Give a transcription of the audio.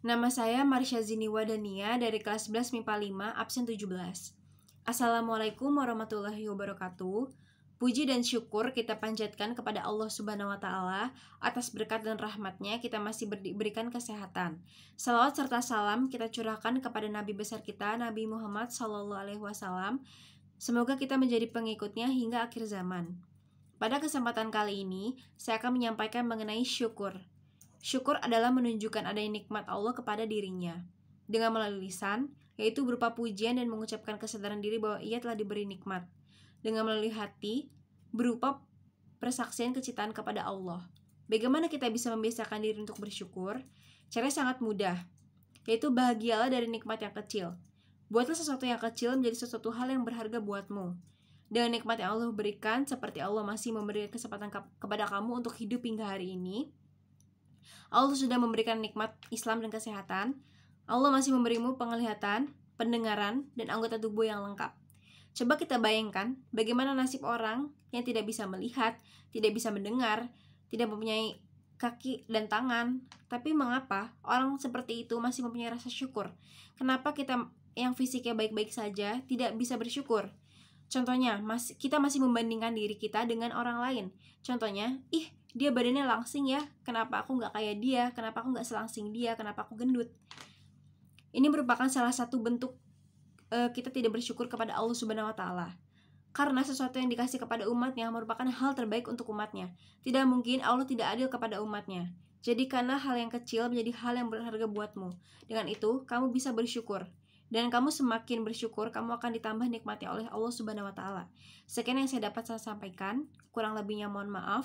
Nama saya Marsha Ziniwa Dania dari kelas 11 MIPA 5, absen 17. Assalamualaikum warahmatullahi wabarakatuh. Puji dan syukur kita panjatkan kepada Allah Subhanahu wa taala atas berkat dan rahmatnya kita masih diberikan kesehatan. Salawat serta salam kita curahkan kepada nabi besar kita Nabi Muhammad sallallahu alaihi wasallam. Semoga kita menjadi pengikutnya hingga akhir zaman. Pada kesempatan kali ini, saya akan menyampaikan mengenai syukur. Syukur adalah menunjukkan adanya nikmat Allah kepada dirinya. Dengan melalui lisan, yaitu berupa pujian dan mengucapkan kesadaran diri bahwa ia telah diberi nikmat. Dengan melalui hati, berupa persaksian kecintaan kepada Allah. Bagaimana kita bisa membiasakan diri untuk bersyukur? Caranya sangat mudah, yaitu bahagialah dari nikmat yang kecil. Buatlah sesuatu yang kecil menjadi sesuatu hal yang berharga buatmu. Dengan nikmat yang Allah berikan, seperti Allah masih memberi kesempatan kepada kamu untuk hidup hingga hari ini, Allah sudah memberikan nikmat Islam dan kesehatan. Allah masih memberimu penglihatan, pendengaran, dan anggota tubuh yang lengkap. Coba kita bayangkan bagaimana nasib orang yang tidak bisa melihat, tidak bisa mendengar, tidak mempunyai kaki dan tangan. Tapi mengapa orang seperti itu masih mempunyai rasa syukur? Kenapa kita yang fisiknya baik-baik saja tidak bisa bersyukur? Contohnya, kita masih membandingkan diri kita dengan orang lain. Contohnya, ih, dia badannya langsing ya kenapa aku nggak kayak dia kenapa aku nggak selangsing dia kenapa aku gendut ini merupakan salah satu bentuk uh, kita tidak bersyukur kepada Allah Subhanahu Wa Taala karena sesuatu yang dikasih kepada umatnya merupakan hal terbaik untuk umatnya tidak mungkin Allah tidak adil kepada umatnya Jadi karena hal yang kecil menjadi hal yang berharga buatmu dengan itu kamu bisa bersyukur dan kamu semakin bersyukur, kamu akan ditambah nikmati oleh Allah Subhanahu wa taala. Sekian yang saya dapat saya sampaikan, kurang lebihnya mohon maaf.